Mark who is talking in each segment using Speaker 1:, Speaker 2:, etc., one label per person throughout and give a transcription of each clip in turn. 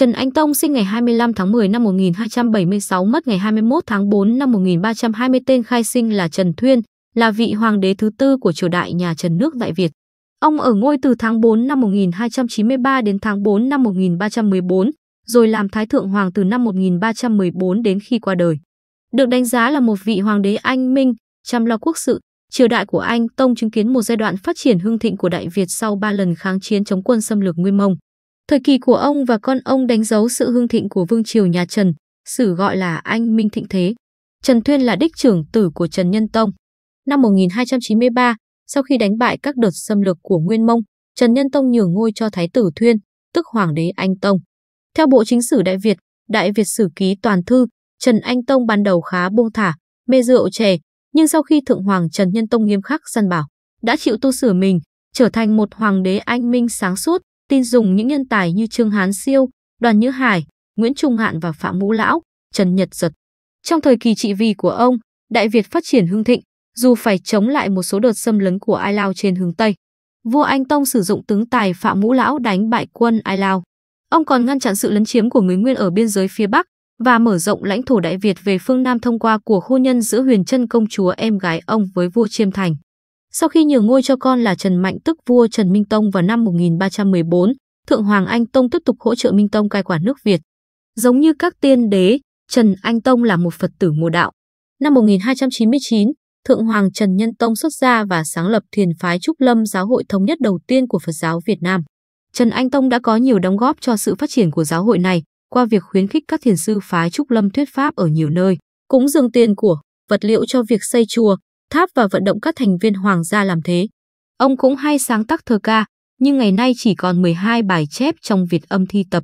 Speaker 1: Trần Anh Tông sinh ngày 25 tháng 10 năm 1276 mất ngày 21 tháng 4 năm 1320 tên khai sinh là Trần Thuyên, là vị hoàng đế thứ tư của triều đại nhà Trần nước Đại Việt. Ông ở ngôi từ tháng 4 năm 1293 đến tháng 4 năm 1314, rồi làm Thái Thượng Hoàng từ năm 1314 đến khi qua đời. Được đánh giá là một vị hoàng đế anh minh, chăm lo quốc sự, triều đại của Anh Tông chứng kiến một giai đoạn phát triển hưng thịnh của Đại Việt sau ba lần kháng chiến chống quân xâm lược Nguyên Mông. Thời kỳ của ông và con ông đánh dấu sự hưng thịnh của vương triều nhà Trần, sử gọi là Anh Minh Thịnh Thế. Trần Thuyên là đích trưởng tử của Trần Nhân Tông. Năm 1293, sau khi đánh bại các đợt xâm lược của Nguyên Mông, Trần Nhân Tông nhường ngôi cho Thái tử Thuyên, tức Hoàng đế Anh Tông. Theo Bộ Chính sử Đại Việt, Đại Việt Sử Ký Toàn Thư, Trần Anh Tông ban đầu khá buông thả, mê rượu chè, nhưng sau khi Thượng Hoàng Trần Nhân Tông nghiêm khắc săn bảo, đã chịu tu sửa mình, trở thành một hoàng đế anh minh sáng suốt, tin dùng những nhân tài như Trương Hán Siêu, Đoàn Như Hải, Nguyễn Trung Hạn và Phạm Ngũ Lão, Trần Nhật Giật. Trong thời kỳ trị vì của ông, Đại Việt phát triển hưng thịnh, dù phải chống lại một số đợt xâm lấn của Ai Lao trên hướng Tây. Vua Anh Tông sử dụng tướng tài Phạm Ngũ Lão đánh bại quân Ai Lao. Ông còn ngăn chặn sự lấn chiếm của người Nguyên ở biên giới phía Bắc và mở rộng lãnh thổ Đại Việt về phương Nam thông qua cuộc hôn nhân giữa Huyền chân công chúa em gái ông với vua Chiêm Thành. Sau khi nhường ngôi cho con là Trần Mạnh tức vua Trần Minh Tông vào năm 1314, Thượng Hoàng Anh Tông tiếp tục hỗ trợ Minh Tông cai quản nước Việt. Giống như các tiên đế, Trần Anh Tông là một Phật tử mùa đạo. Năm 1299, Thượng Hoàng Trần Nhân Tông xuất gia và sáng lập thiền phái Trúc Lâm giáo hội thống nhất đầu tiên của Phật giáo Việt Nam. Trần Anh Tông đã có nhiều đóng góp cho sự phát triển của giáo hội này qua việc khuyến khích các thiền sư phái Trúc Lâm thuyết pháp ở nhiều nơi, cũng dường tiền của, vật liệu cho việc xây chùa, tháp và vận động các thành viên hoàng gia làm thế. Ông cũng hay sáng tác thơ ca, nhưng ngày nay chỉ còn 12 bài chép trong Việt âm thi tập.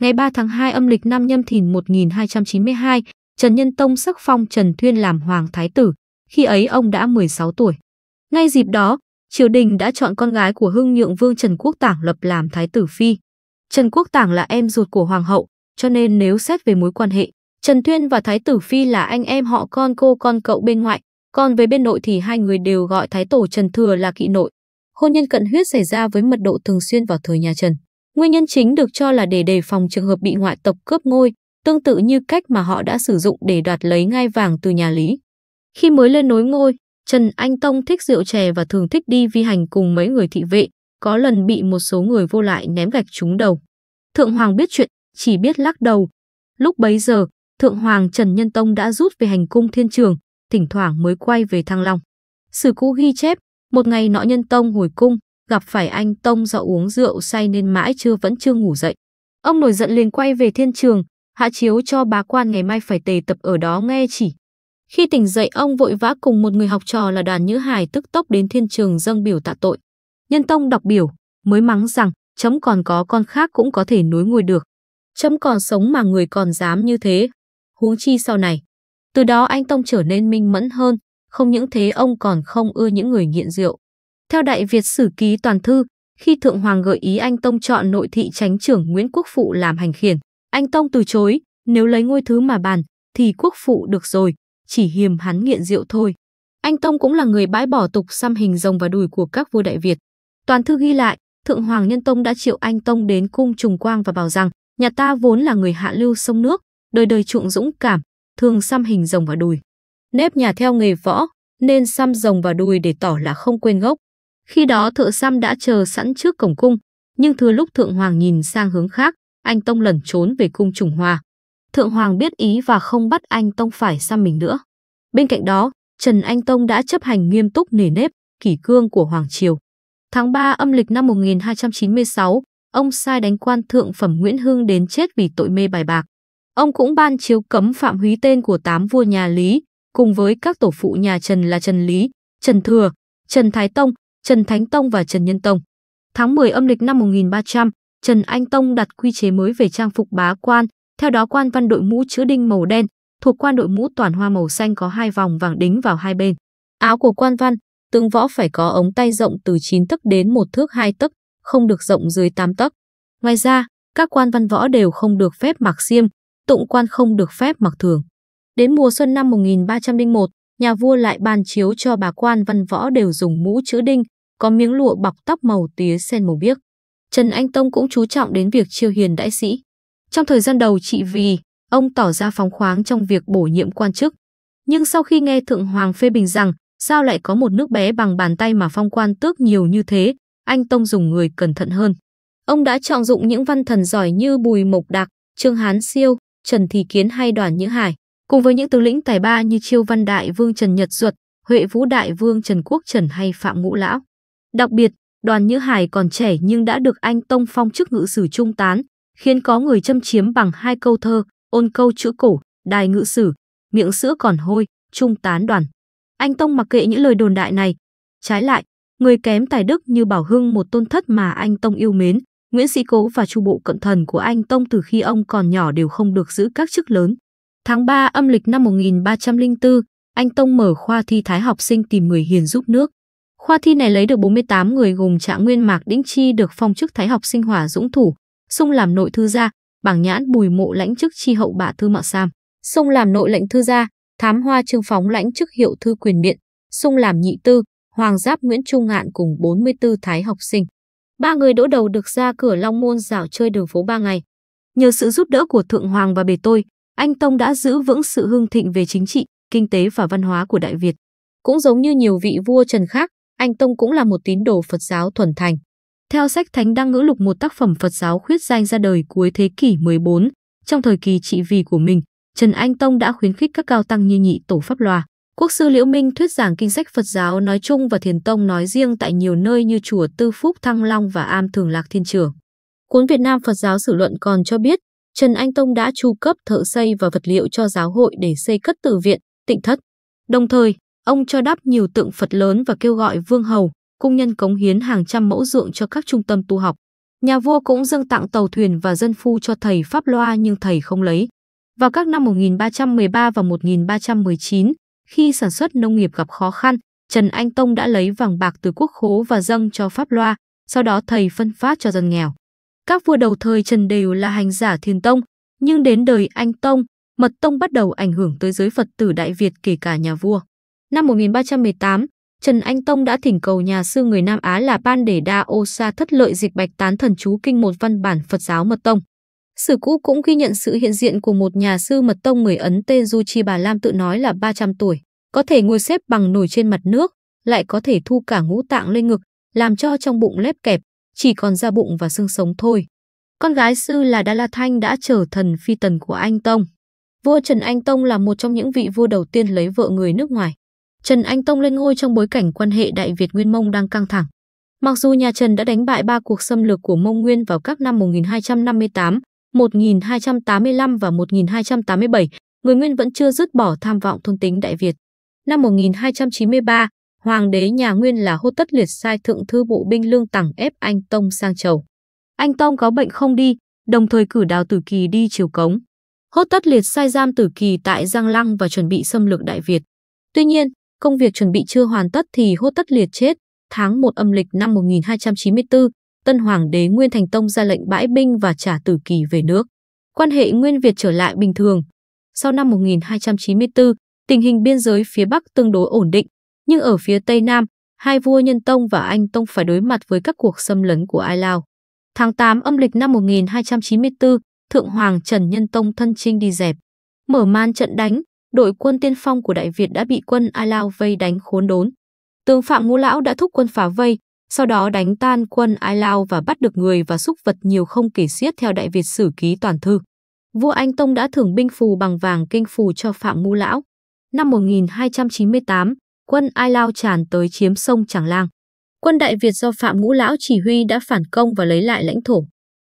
Speaker 1: Ngày 3 tháng 2 âm lịch năm nhâm thìn 1292, Trần Nhân Tông sắc phong Trần Thuyên làm hoàng thái tử, khi ấy ông đã 16 tuổi. Ngay dịp đó, triều đình đã chọn con gái của Hưng Nhượng Vương Trần Quốc Tảng lập làm thái tử phi. Trần Quốc Tảng là em ruột của hoàng hậu, cho nên nếu xét về mối quan hệ, Trần Thuyên và thái tử phi là anh em họ con cô con cậu bên ngoại, còn về bên nội thì hai người đều gọi Thái Tổ Trần Thừa là kỵ nội. Hôn nhân cận huyết xảy ra với mật độ thường xuyên vào thời nhà Trần. Nguyên nhân chính được cho là để đề phòng trường hợp bị ngoại tộc cướp ngôi, tương tự như cách mà họ đã sử dụng để đoạt lấy ngai vàng từ nhà Lý. Khi mới lên nối ngôi, Trần Anh Tông thích rượu chè và thường thích đi vi hành cùng mấy người thị vệ, có lần bị một số người vô lại ném gạch trúng đầu. Thượng Hoàng biết chuyện, chỉ biết lắc đầu. Lúc bấy giờ, Thượng Hoàng Trần Nhân Tông đã rút về hành cung thiên trường, thỉnh thoảng mới quay về Thăng Long. Sử cũ ghi chép, một ngày nọ nhân tông hồi cung, gặp phải anh Tông do uống rượu say nên mãi chưa vẫn chưa ngủ dậy. Ông nổi giận liền quay về thiên trường, hạ chiếu cho bá quan ngày mai phải tề tập ở đó nghe chỉ. Khi tỉnh dậy ông vội vã cùng một người học trò là đoàn Nhữ Hải tức tốc đến thiên trường dâng biểu tạ tội. Nhân Tông đọc biểu, mới mắng rằng chấm còn có con khác cũng có thể nối ngôi được. Chấm còn sống mà người còn dám như thế. Huống chi sau này, từ đó anh Tông trở nên minh mẫn hơn, không những thế ông còn không ưa những người nghiện rượu. Theo Đại Việt Sử Ký Toàn Thư, khi Thượng Hoàng gợi ý anh Tông chọn nội thị tránh trưởng Nguyễn Quốc Phụ làm hành khiển, anh Tông từ chối, nếu lấy ngôi thứ mà bàn, thì Quốc Phụ được rồi, chỉ hiềm hắn nghiện rượu thôi. Anh Tông cũng là người bãi bỏ tục xăm hình rồng và đùi của các vua Đại Việt. Toàn thư ghi lại, Thượng Hoàng Nhân Tông đã triệu anh Tông đến cung Trùng Quang và bảo rằng, nhà ta vốn là người hạ lưu sông nước, đời đời trụng dũng cảm, thường xăm hình rồng và đùi. Nếp nhà theo nghề võ, nên xăm rồng và đùi để tỏ là không quên gốc. Khi đó thợ xăm đã chờ sẵn trước cổng cung, nhưng thừa lúc Thượng Hoàng nhìn sang hướng khác, anh Tông lẩn trốn về cung Trùng Hòa. Thượng Hoàng biết ý và không bắt anh Tông phải xăm mình nữa. Bên cạnh đó, Trần Anh Tông đã chấp hành nghiêm túc nề nếp, kỷ cương của Hoàng Triều. Tháng 3 âm lịch năm 1296, ông sai đánh quan thượng phẩm Nguyễn hương đến chết vì tội mê bài bạc. Ông cũng ban chiếu cấm phạm húy tên của tám vua nhà Lý, cùng với các tổ phụ nhà Trần là Trần Lý, Trần Thừa, Trần Thái Tông, Trần Thánh Tông và Trần Nhân Tông. Tháng 10 âm lịch năm 1300, Trần Anh Tông đặt quy chế mới về trang phục bá quan, theo đó quan văn đội mũ chữ đinh màu đen, thuộc quan đội mũ toàn hoa màu xanh có hai vòng vàng đính vào hai bên. Áo của quan văn, tướng võ phải có ống tay rộng từ 9 tấc đến một thước 2 tấc, không được rộng dưới 8 tấc. Ngoài ra, các quan văn võ đều không được phép mặc xiêm, tụng quan không được phép mặc thường. Đến mùa xuân năm 1301, nhà vua lại ban chiếu cho bà quan văn võ đều dùng mũ chữ đinh, có miếng lụa bọc tóc màu tía sen màu biếc. Trần Anh Tông cũng chú trọng đến việc chiêu hiền đại sĩ. Trong thời gian đầu trị vì, ông tỏ ra phóng khoáng trong việc bổ nhiệm quan chức. Nhưng sau khi nghe Thượng Hoàng phê bình rằng sao lại có một nước bé bằng bàn tay mà phong quan tước nhiều như thế, anh Tông dùng người cẩn thận hơn. Ông đã chọn dụng những văn thần giỏi như Bùi Mộc Đạc, Trương Hán Siêu, Trần Thị Kiến hay Đoàn Nhữ Hải, cùng với những tướng lĩnh tài ba như Chiêu Văn Đại Vương Trần Nhật Duật, Huệ Vũ Đại Vương Trần Quốc Trần hay Phạm Ngũ Lão. Đặc biệt, Đoàn Nhữ Hải còn trẻ nhưng đã được anh Tông phong chức ngự sử trung tán, khiến có người châm chiếm bằng hai câu thơ, ôn câu chữ cổ, đài ngự sử, miệng sữa còn hôi, trung tán đoàn. Anh Tông mặc kệ những lời đồn đại này. Trái lại, người kém tài đức như Bảo Hưng một tôn thất mà anh Tông yêu mến, Nguyễn Sĩ Cố và Chu Bộ Cận Thần của anh Tông từ khi ông còn nhỏ đều không được giữ các chức lớn. Tháng 3 âm lịch năm 1304, anh Tông mở khoa thi thái học sinh tìm người hiền giúp nước. Khoa thi này lấy được 48 người gồm Trạng Nguyên Mạc Đĩnh Chi được phong chức thái học sinh hỏa dũng thủ, sung làm nội thư gia, bảng nhãn bùi mộ lãnh chức chi hậu bạ thư mạo sam, sung làm nội lệnh thư gia, thám hoa trương phóng lãnh chức hiệu thư quyền biện, sung làm nhị tư, hoàng giáp Nguyễn Trung Ngạn cùng 44 thái học sinh ba người đỗ đầu được ra cửa Long Môn dạo chơi đường phố ba ngày. Nhờ sự giúp đỡ của Thượng Hoàng và Bề Tôi, anh Tông đã giữ vững sự hưng thịnh về chính trị, kinh tế và văn hóa của Đại Việt. Cũng giống như nhiều vị vua Trần khác, anh Tông cũng là một tín đồ Phật giáo thuần thành. Theo sách Thánh Đăng Ngữ Lục một tác phẩm Phật giáo khuyết danh ra đời cuối thế kỷ 14, trong thời kỳ trị vì của mình, Trần Anh Tông đã khuyến khích các cao tăng như nhị tổ Pháp Loà, Quốc sư Liễu Minh thuyết giảng kinh sách Phật giáo nói chung và Thiền Tông nói riêng tại nhiều nơi như Chùa Tư Phúc Thăng Long và Am Thường Lạc Thiên Trường. Cuốn Việt Nam Phật giáo sử luận còn cho biết, Trần Anh Tông đã tru cấp thợ xây và vật liệu cho giáo hội để xây cất Tử viện, tịnh thất. Đồng thời, ông cho đắp nhiều tượng Phật lớn và kêu gọi vương hầu, cung nhân cống hiến hàng trăm mẫu ruộng cho các trung tâm tu học. Nhà vua cũng dâng tặng tàu thuyền và dân phu cho thầy Pháp Loa nhưng thầy không lấy. Vào các năm 1313 và 1319, khi sản xuất nông nghiệp gặp khó khăn, Trần Anh Tông đã lấy vàng bạc từ quốc khố và dâng cho Pháp Loa, sau đó thầy phân phát cho dân nghèo. Các vua đầu thời Trần đều là hành giả thiền tông, nhưng đến đời Anh Tông, Mật Tông bắt đầu ảnh hưởng tới giới Phật tử Đại Việt kể cả nhà vua. Năm 1318, Trần Anh Tông đã thỉnh cầu nhà sư người Nam Á là Ban Đề Đa Ô Sa thất lợi dịch bạch tán thần chú kinh một văn bản Phật giáo Mật Tông. Sử cũ cũng ghi nhận sự hiện diện của một nhà sư mật tông người Ấn tên Du Chi Bà Lam tự nói là 300 tuổi, có thể ngồi xếp bằng nổi trên mặt nước, lại có thể thu cả ngũ tạng lên ngực, làm cho trong bụng lép kẹp, chỉ còn da bụng và xương sống thôi. Con gái sư là Đa La Thanh đã trở thần phi tần của Anh Tông. Vua Trần Anh Tông là một trong những vị vua đầu tiên lấy vợ người nước ngoài. Trần Anh Tông lên ngôi trong bối cảnh quan hệ Đại Việt Nguyên Mông đang căng thẳng. Mặc dù nhà Trần đã đánh bại ba cuộc xâm lược của Mông Nguyên vào các năm 1258, 1285 và 1287, người Nguyên vẫn chưa dứt bỏ tham vọng thôn tính Đại Việt. Năm 1293, hoàng đế nhà Nguyên là Hô Tất Liệt sai thượng thư bộ binh Lương Tẳng ép anh Tông sang chầu. Anh Tông có bệnh không đi, đồng thời cử Đào Tử Kỳ đi chiều cống. Hốt Tất Liệt sai giam Tử Kỳ tại Giang Lăng và chuẩn bị xâm lược Đại Việt. Tuy nhiên, công việc chuẩn bị chưa hoàn tất thì Hốt Tất Liệt chết tháng 1 âm lịch năm 1294, tân hoàng đế Nguyên Thành Tông ra lệnh bãi binh và trả tử kỳ về nước. Quan hệ Nguyên Việt trở lại bình thường. Sau năm 1294, tình hình biên giới phía Bắc tương đối ổn định, nhưng ở phía Tây Nam, hai vua Nhân Tông và Anh Tông phải đối mặt với các cuộc xâm lấn của Ai Lao. Tháng 8 âm lịch năm 1294, Thượng Hoàng Trần Nhân Tông thân chinh đi dẹp. Mở man trận đánh, đội quân tiên phong của Đại Việt đã bị quân Ai Lao vây đánh khốn đốn. Tướng Phạm Ngũ Lão đã thúc quân phá vây, sau đó đánh tan quân Ai Lao và bắt được người và súc vật nhiều không kể xiết theo Đại Việt Sử Ký Toàn Thư. Vua Anh Tông đã thưởng binh phù bằng vàng kinh phù cho Phạm Ngu Lão. Năm 1298, quân Ai Lao tràn tới chiếm sông Tràng Lang. Quân Đại Việt do Phạm Ngũ Lão chỉ huy đã phản công và lấy lại lãnh thổ.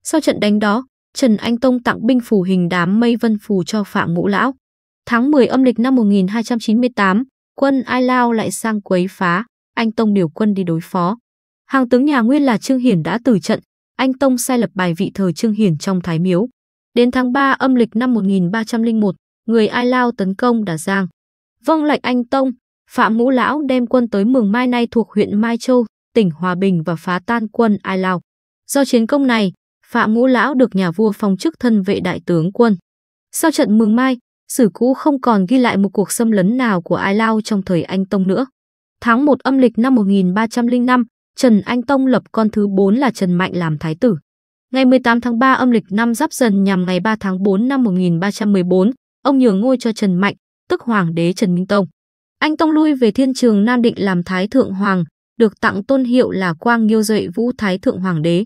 Speaker 1: Sau trận đánh đó, Trần Anh Tông tặng binh phù hình đám mây vân phù cho Phạm Ngũ Lão. Tháng 10 âm lịch năm 1298, quân Ai Lao lại sang quấy phá, Anh Tông điều quân đi đối phó. Hàng tướng nhà Nguyên là Trương Hiển đã tử trận, anh Tông sai lập bài vị thờ Trương Hiển trong Thái Miếu. Đến tháng 3 âm lịch năm 1301, người Ai Lao tấn công Đà Giang. Vâng lệnh anh Tông, Phạm Ngũ Lão đem quân tới Mường Mai nay thuộc huyện Mai Châu, tỉnh Hòa Bình và phá tan quân Ai Lao. Do chiến công này, Phạm Ngũ Lão được nhà vua phong chức thân vệ đại tướng quân. Sau trận Mường Mai, sử cũ không còn ghi lại một cuộc xâm lấn nào của Ai Lao trong thời Anh Tông nữa. Tháng 1 âm lịch năm 1305, Trần Anh Tông lập con thứ 4 là Trần Mạnh làm thái tử. Ngày 18 tháng 3 âm lịch năm Giáp Dần nhằm ngày 3 tháng 4 năm 1314, ông nhường ngôi cho Trần Mạnh, tức hoàng đế Trần Minh Tông. Anh Tông lui về thiên trường Nam Định làm thái thượng hoàng, được tặng tôn hiệu là Quang Nghiêu Duệ Vũ Thái thượng hoàng đế.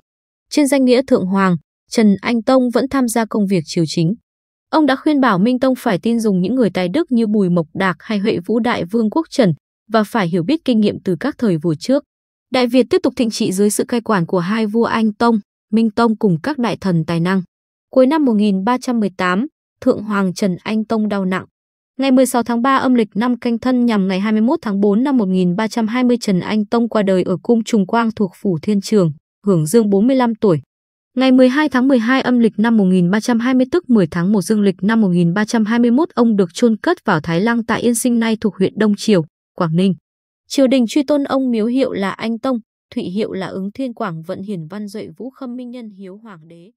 Speaker 1: Trên danh nghĩa thượng hoàng, Trần Anh Tông vẫn tham gia công việc triều chính. Ông đã khuyên bảo Minh Tông phải tin dùng những người tài đức như Bùi Mộc Đạc hay Huệ Vũ Đại Vương Quốc Trần và phải hiểu biết kinh nghiệm từ các thời vua trước. Đại Việt tiếp tục thịnh trị dưới sự cai quản của hai vua Anh Tông, Minh Tông cùng các đại thần tài năng. Cuối năm 1318, Thượng Hoàng Trần Anh Tông đau nặng. Ngày 16 tháng 3 âm lịch năm canh thân nhằm ngày 21 tháng 4 năm 1320 Trần Anh Tông qua đời ở cung Trùng Quang thuộc Phủ Thiên Trường, hưởng dương 45 tuổi. Ngày 12 tháng 12 âm lịch năm 1320 tức 10 tháng 1 dương lịch năm 1321 ông được chôn cất vào Thái Lăng tại Yên Sinh nay thuộc huyện Đông Triều, Quảng Ninh. Triều đình truy tôn ông miếu hiệu là Anh Tông, Thụy hiệu là Ứng Thiên Quảng Vận Hiển Văn Duệ Vũ Khâm Minh Nhân Hiếu Hoàng đế.